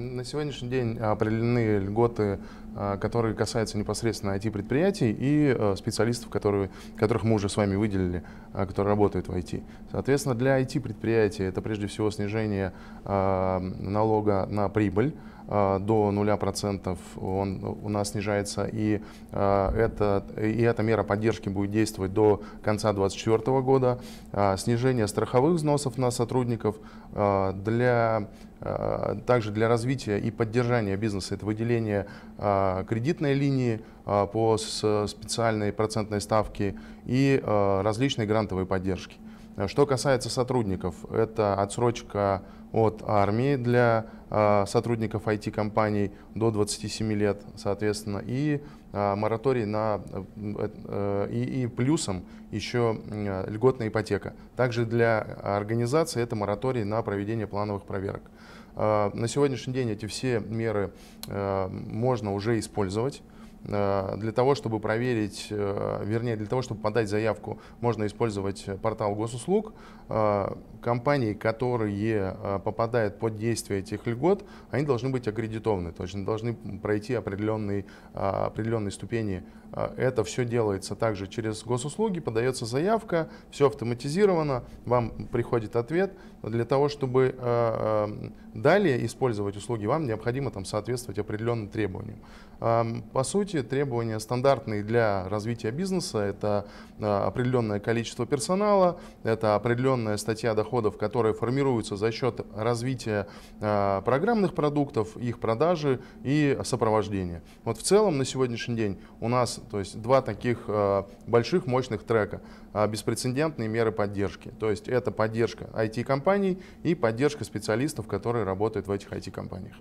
На сегодняшний день определены льготы, а, которые касаются непосредственно IT-предприятий и а, специалистов, которые, которых мы уже с вами выделили, а, которые работают в IT. Соответственно, для IT-предприятий это прежде всего снижение налога на прибыль, а, до 0%, он у нас снижается, и, а, это, и эта мера поддержки будет действовать до конца 2024 года. А, снижение страховых взносов на сотрудников для также для развития и поддержания бизнеса это выделение кредитной линии по специальной процентной ставке и различной грантовой поддержки. Э, что касается сотрудников, это отсрочка от армии для э, сотрудников IT-компаний до 27 лет, соответственно, и э, мораторий на... и, и плюсом еще льготная ипотека. Также для организации это мораторий на проведение плановых проверок. На сегодняшний день эти все меры можно уже использовать. Э, для того, чтобы проверить, э, вернее, для того, чтобы подать заявку, можно использовать э, портал госуслуг. Компании, которые попадают под действие этих льгот, они должны быть аккредитованы, то есть должны пройти определенные, определенные ступени. Это все делается также через госуслуги, подается заявка, все автоматизировано, вам приходит ответ. Для того, чтобы далее использовать услуги, вам необходимо там соответствовать определенным требованиям. Эм, по сути, сути, требования стандартные для развития бизнеса. Это а, определенное количество персонала, это определенная статья доходов, которая формируется за счет развития а, программных продуктов, их продажи и сопровождения. Вот в целом на сегодняшний день у нас то есть, два таких а, больших мощных трека. Беспрецедентные меры поддержки. То есть это поддержка IT-компаний и поддержка специалистов, которые работают в этих IT-компаниях.